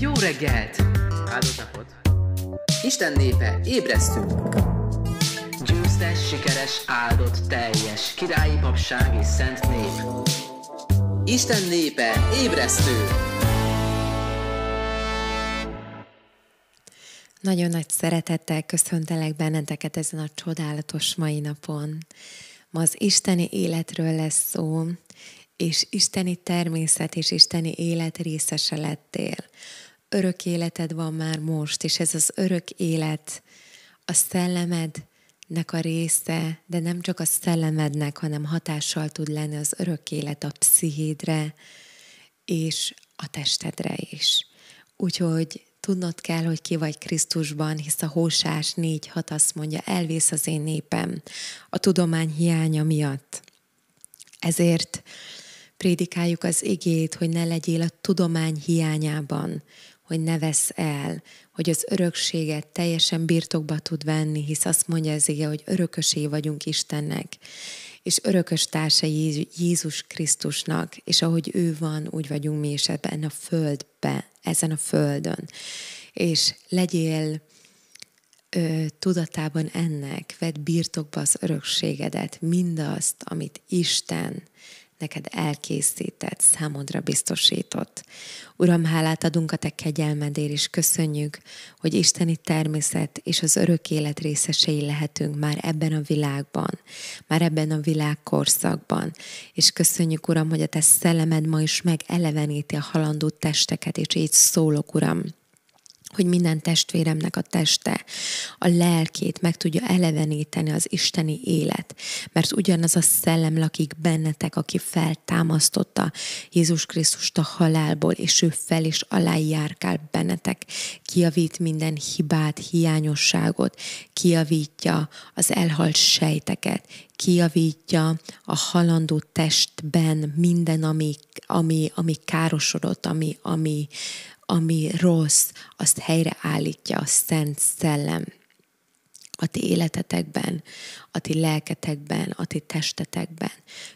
Jó reggelt! Áldott napot! Isten népe, ébresztünk! Győztes, sikeres, áldott, teljes, királyi papság és szent nép. Isten népe, ébresztő! Nagyon nagy szeretettel köszöntelek benneteket ezen a csodálatos mai napon. Ma az isteni életről lesz szó, és isteni természet és isteni élet részese lettél. Örök életed van már most, és ez az örök élet a szellemednek a része, de nem csak a szellemednek, hanem hatással tud lenni az örök élet a pszichédre és a testedre is. Úgyhogy tudnod kell, hogy ki vagy Krisztusban, hisz a Hósás 4.6 azt mondja, elvész az én népem a tudomány hiánya miatt. Ezért prédikáljuk az igét, hogy ne legyél a tudomány hiányában, hogy ne vesz el, hogy az örökséget teljesen birtokba tud venni, hisz azt mondja az ige, hogy örökösé vagyunk Istennek, és örökös társa Jézus Krisztusnak, és ahogy ő van, úgy vagyunk mi is ebben a földben, ezen a földön. És legyél ö, tudatában ennek, vedd birtokba az örökségedet, mindazt, amit Isten neked elkészített, számodra biztosított. Uram, hálát adunk a te kegyelmedért, és köszönjük, hogy isteni természet és az örök élet részesei lehetünk már ebben a világban, már ebben a világkorszakban. És köszönjük, Uram, hogy a te szellemed ma is megeleveníti a halandó testeket, és így szólok, Uram, hogy minden testvéremnek a teste, a lelkét meg tudja eleveníteni az isteni élet, mert ugyanaz a szellem lakik bennetek, aki feltámasztotta Jézus Krisztust a halálból, és ő fel és alá járkál bennetek, kiavít minden hibát, hiányosságot, kiavítja az elhalt sejteket, kiavítja a halandó testben minden, ami, ami, ami károsodott, ami, ami ami rossz, azt helyreállítja a Szent Szellem a ti életetekben, a ti lelketekben, a ti testetekben.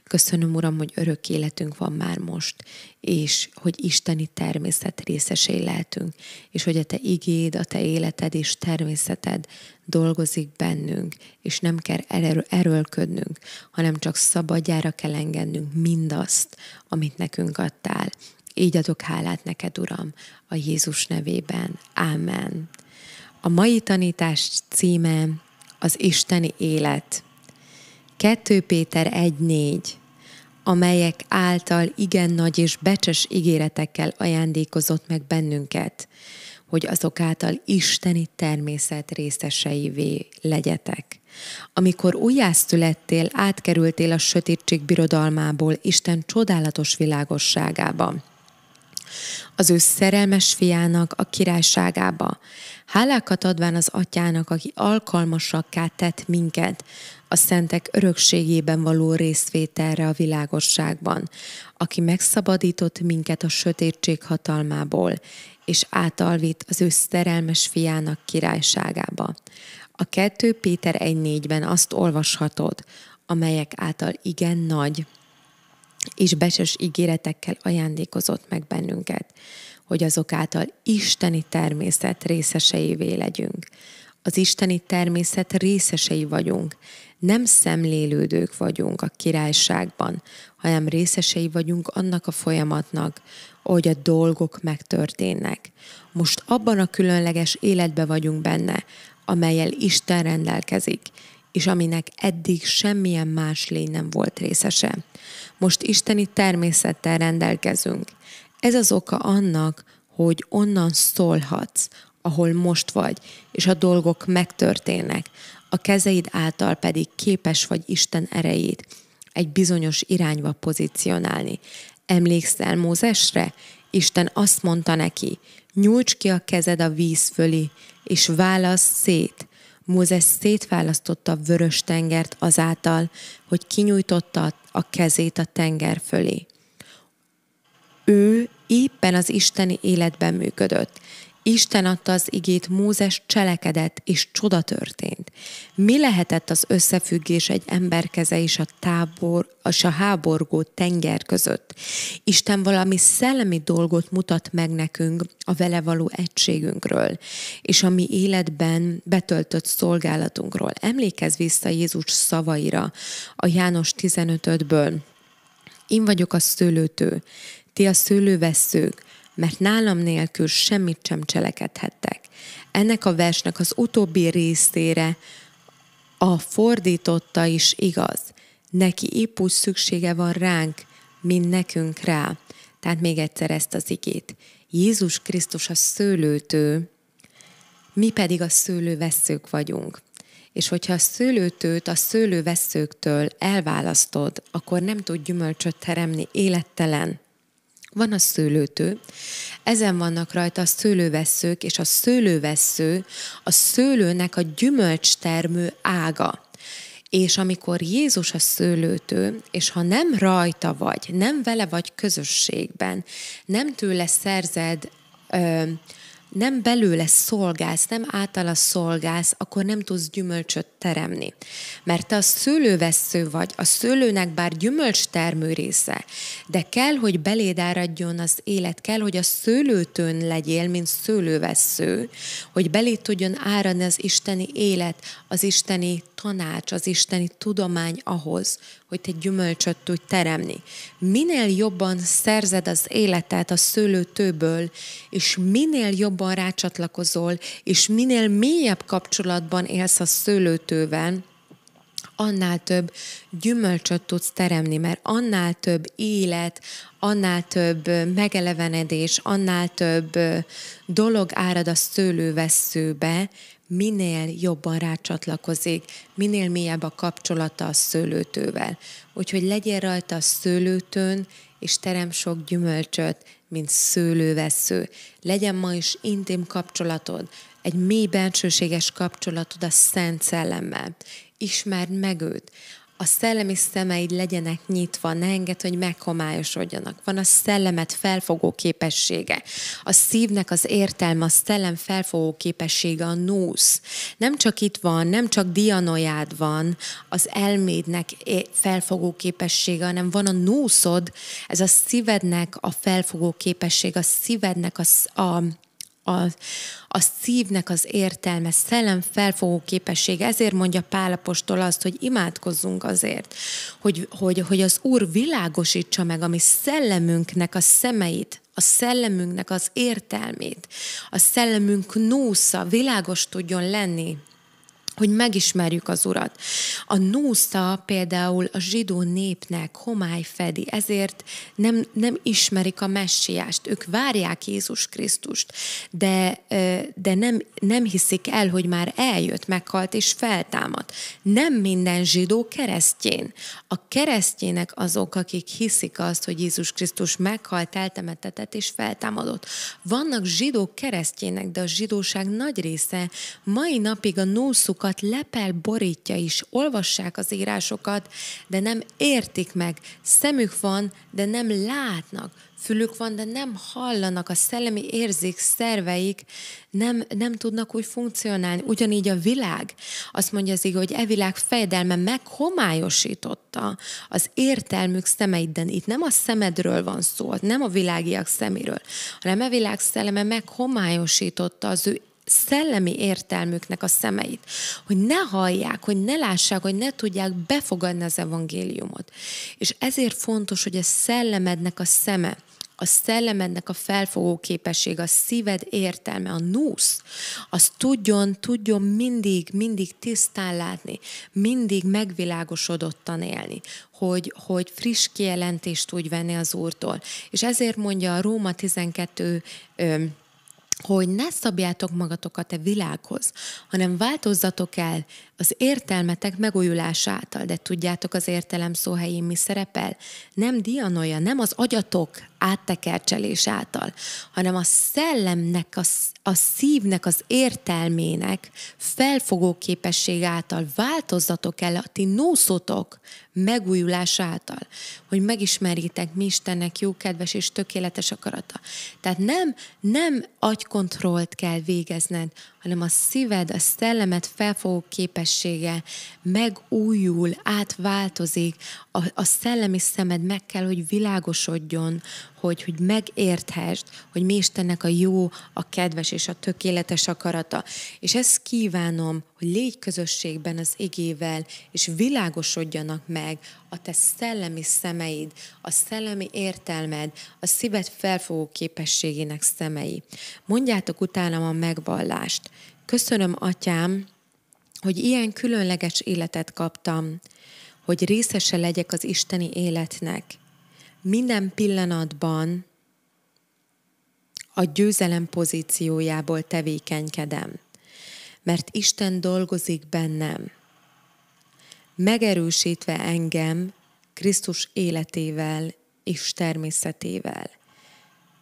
Köszönöm, Uram, hogy örök életünk van már most, és hogy isteni természet részesei lehetünk, és hogy a te igéd, a te életed és természeted dolgozik bennünk, és nem kell erő, erőlködnünk, hanem csak szabadjára kell engednünk mindazt, amit nekünk adtál, így adok hálát neked, Uram, a Jézus nevében. Ámen. A mai tanítás címe az Isteni élet. 2 Péter 1.4 amelyek által igen nagy és becses ígéretekkel ajándékozott meg bennünket, hogy azok által isteni természet részeseivé legyetek. Amikor újjászülettél, átkerültél a sötétség birodalmából Isten csodálatos világosságába az ő szerelmes fiának a királyságába. Hálákat adván az atyának, aki alkalmasakká tett minket, a szentek örökségében való részvételre a világosságban, aki megszabadított minket a sötétség hatalmából, és átalvít az ő szerelmes fiának királyságába. A 2 Péter 1.4-ben azt olvashatod, amelyek által igen nagy, és beses ígéretekkel ajándékozott meg bennünket, hogy azok által isteni természet részeseivé legyünk. Az isteni természet részesei vagyunk, nem szemlélődők vagyunk a királyságban, hanem részesei vagyunk annak a folyamatnak, hogy a dolgok megtörténnek. Most abban a különleges életbe vagyunk benne, amelyel Isten rendelkezik, és aminek eddig semmilyen más lény nem volt részese. Most isteni természettel rendelkezünk. Ez az oka annak, hogy onnan szólhatsz, ahol most vagy, és a dolgok megtörténnek, a kezeid által pedig képes vagy Isten erejét egy bizonyos irányba pozícionálni. Emlékszel Mózesre? Isten azt mondta neki, nyújts ki a kezed a víz fölé, és válasz szét Mózes szétválasztotta a vörös tengert azáltal, hogy kinyújtotta a kezét a tenger fölé. Ő éppen az isteni életben működött, Isten adta az igét, Mózes cselekedett, és csoda történt. Mi lehetett az összefüggés egy ember keze és a tábor, és a háborgó tenger között? Isten valami szellemi dolgot mutat meg nekünk a vele való egységünkről, és a mi életben betöltött szolgálatunkról. Emlékezz vissza Jézus szavaira a János 15-ből. Én vagyok a szőlőtő, ti a szőlőveszők, mert nálam nélkül semmit sem cselekedhettek. Ennek a versnek az utóbbi részére a fordította is igaz. Neki épp úgy szüksége van ránk, mint nekünk rá. Tehát még egyszer ezt az igét. Jézus Krisztus a szőlőtő, mi pedig a szőlőveszők vagyunk. És hogyha a szőlőtőt a szőlőveszőktől elválasztod, akkor nem tud gyümölcsöt teremni élettelen. Van a szőlőtő, ezen vannak rajta a szőlővesszők, és a szőlővessző a szőlőnek a gyümölcstermő ága. És amikor Jézus a szőlőtő, és ha nem rajta vagy, nem vele vagy közösségben, nem tőle szerzed ö, nem belőle szolgálsz, nem általa szolgálsz, akkor nem tudsz gyümölcsöt teremni. Mert te a szőlővesző vagy, a szőlőnek bár gyümölcs termő része, de kell, hogy beléd áradjon az élet, kell, hogy a szőlőtön legyél, mint szőlővesző, hogy beléd tudjon áradni az isteni élet, az isteni tanács, az isteni tudomány ahhoz, hogy te gyümölcsöt tudj teremni. Minél jobban szerzed az életet a szőlőtőből, és minél jobban rácsatlakozol, és minél mélyebb kapcsolatban élsz a szőlőtőben, annál több gyümölcsöt tudsz teremni, mert annál több élet, annál több megelevenedés, annál több dolog árad a szőlőveszőbe, minél jobban rácsatlakozik, minél mélyebb a kapcsolata a szőlőtővel. Úgyhogy legyen rajta a szőlőtőn, és terem sok gyümölcsöt, mint szőlővesző. Legyen ma is intim kapcsolatod, egy mély bensőséges kapcsolatod a Szent Szellemmel. Ismerd meg őt a szellemi szemeid legyenek nyitva, ne enged, hogy meghomályosodjanak. Van a szellemet felfogó képessége. A szívnek az értelme, a szellem felfogó képessége a núsz. Nem csak itt van, nem csak dianojád van az elmédnek felfogó képessége, hanem van a núszod, ez a szívednek a felfogó képessége, a szívednek a, a a, a szívnek az értelme, szellem felfogó képessége. Ezért mondja Pálapostól azt, hogy imádkozzunk azért, hogy, hogy, hogy az Úr világosítsa meg a mi szellemünknek a szemeit, a szellemünknek az értelmét, a szellemünk nósza világos tudjon lenni hogy megismerjük az Urat. A núsza például a zsidó népnek homály fedi, ezért nem, nem ismerik a messiást. Ők várják Jézus Krisztust, de, de nem, nem hiszik el, hogy már eljött, meghalt és feltámadt. Nem minden zsidó keresztjén. A keresztjének azok, akik hiszik azt, hogy Jézus Krisztus meghalt, eltemettetett és feltámadott. Vannak zsidók keresztjének, de a zsidóság nagy része mai napig a nószukat magukat lepel, borítja is, olvassák az írásokat, de nem értik meg, szemük van, de nem látnak, fülük van, de nem hallanak, a szellemi érzék, szerveik nem, nem tudnak úgy funkcionálni. Ugyanígy a világ, azt mondja az ige, hogy e világ fejedelme meghomályosította az értelmük szemeit, itt nem a szemedről van szó, nem a világiak szeméről, hanem a e világ szelleme meghomályosította az ő szellemi értelmüknek a szemeit, hogy ne hallják, hogy ne lássák, hogy ne tudják befogadni az evangéliumot. És ezért fontos, hogy a szellemednek a szeme, a szellemednek a felfogó képesség, a szíved értelme, a nusz, az tudjon, tudjon mindig, mindig tisztán látni, mindig megvilágosodottan élni, hogy, hogy friss kijelentést tudj venni az Úrtól. És ezért mondja a Róma 12 hogy ne szabjátok magatokat a világhoz, hanem változzatok el az értelmetek megújulás által. De tudjátok az értelem szó helyén mi szerepel? Nem dianoja, nem az agyatok áttekercselés által, hanem a szellemnek, a, a szívnek, az értelmének felfogó képesség által változzatok el a ti nószotok megújulás által, hogy megismerjétek mi Istennek jó, kedves és tökéletes akarata. Tehát nem, nem agy agykontrollt kell végezned, hanem a szíved, a szellemet felfogó képessége megújul, átváltozik, a, a szellemi szemed meg kell, hogy világosodjon, hogy, hogy megérthesd, hogy mi Istennek a jó, a kedves és a tökéletes akarata. És ezt kívánom, hogy légy közösségben az igével, és világosodjanak meg a te szellemi szemeid, a szellemi értelmed, a szíved felfogó képességének szemei. Mondj mondjátok utána a megvallást. Köszönöm, atyám, hogy ilyen különleges életet kaptam, hogy részese legyek az isteni életnek. Minden pillanatban a győzelem pozíciójából tevékenykedem, mert Isten dolgozik bennem, megerősítve engem Krisztus életével és természetével,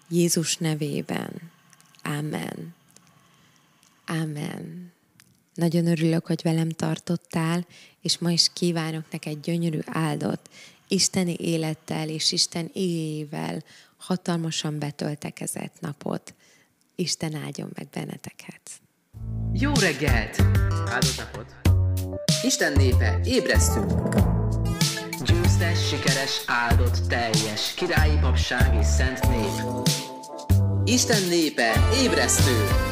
Jézus nevében. Amen. Amen. Nagyon örülök, hogy velem tartottál, és ma is kívánok neked gyönyörű áldott, isteni élettel és Isten éjével hatalmasan betöltekezett napot. Isten áldjon meg benneteket! Jó reggelt! Áldott napot! Isten népe, ébresztünk! Győztes, sikeres, áldott, teljes, királyi papság és szent nép! Isten népe ébresztő!